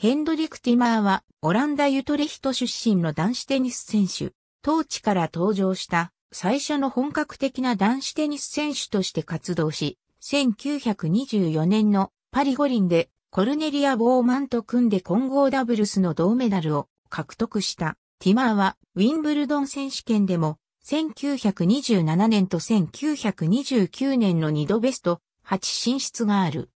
ヘンドリク・ティマーは、オランダ・ユトレヒト出身の男子テニス選手、当地から登場した最初の本格的な男子テニス選手として活動し、1924年のパリ五輪でコルネリア・ボーマンと組んで混合ダブルスの銅メダルを獲得した。ティマーはウィンブルドン選手権でも1927年と1929年の2度ベスト8進出がある。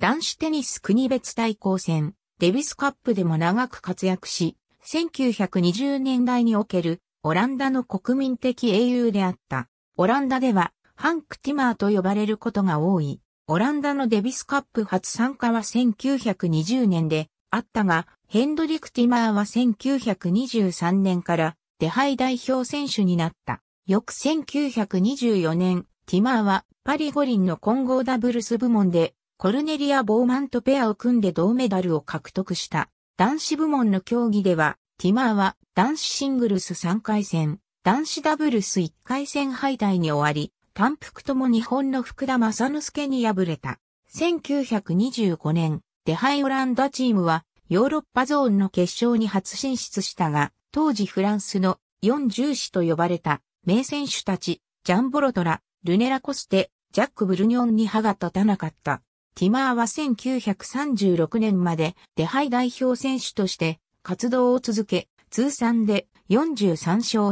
男子テニス国別対抗戦デビスカップでも長く活躍し、1920年代におけるオランダの国民的英雄であった。オランダではハンク・ティマーと呼ばれることが多い。オランダのデビスカップ初参加は1920年であったが、ヘンドリク・ティマーは1923年からデハイ代表選手になった。翌1924年、ティマーはパリ五輪の混合ダブルス部門でコルネリア・ボーマンとペアを組んで銅メダルを獲得した男子部門の競技では、ティマーは男子シングルス3回戦、男子ダブルス1回戦敗退に終わり、単服とも日本の福田正之助に敗れた。1925年、デハイオランダチームはヨーロッパゾーンの決勝に初進出したが、当時フランスの四重視と呼ばれた名選手たち、ジャンボロトラ、ルネラコステ、ジャック・ブルニョンに歯が立たなかった。ティマーは1936年までデハイ代表選手として活動を続け、通算で43勝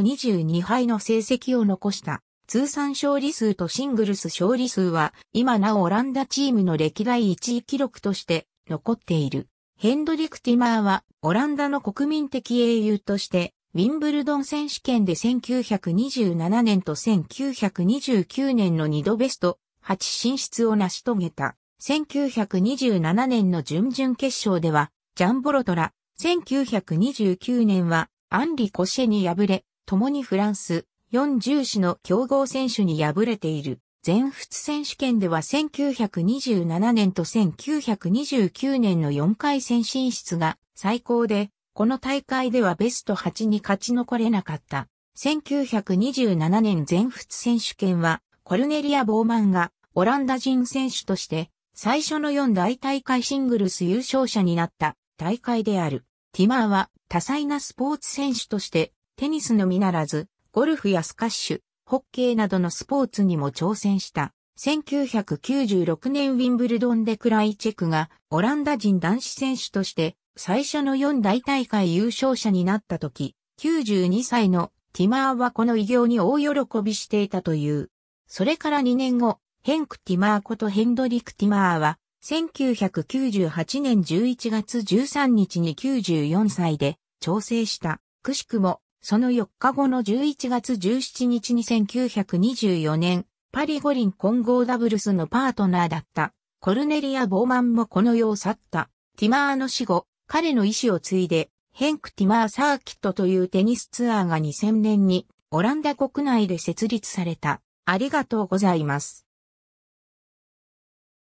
22敗の成績を残した。通算勝利数とシングルス勝利数は今なおオランダチームの歴代1位記録として残っている。ヘンドリク・ティマーはオランダの国民的英雄としてウィンブルドン選手権で1927年と1929年の2度ベスト8進出を成し遂げた。1927年の準々決勝では、ジャンボロトラ、1929年は、アンリ・コシェに敗れ、共にフランス、4重視の強豪選手に敗れている。全仏選手権では1927年と1929年の4回戦進出が最高で、この大会ではベスト8に勝ち残れなかった。1927年全仏選手権は、コルネリア・ボーマンがオランダ人選手として最初の4大大会シングルス優勝者になった大会である。ティマーは多彩なスポーツ選手としてテニスのみならずゴルフやスカッシュ、ホッケーなどのスポーツにも挑戦した。1996年ウィンブルドンでクライチェクがオランダ人男子選手として最初の4大大会優勝者になった時、92歳のティマーはこの偉業に大喜びしていたという。それから2年後、ヘンク・ティマーことヘンドリク・ティマーは、1998年11月13日に94歳で、調整した。くしくも、その4日後の11月17日に1924年、パリ五輪混合ダブルスのパートナーだった、コルネリア・ボーマンもこの世を去った。ティマーの死後、彼の意志を継いで、ヘンク・ティマー・サーキットというテニスツアーが2000年に、オランダ国内で設立された。ありがとうございます。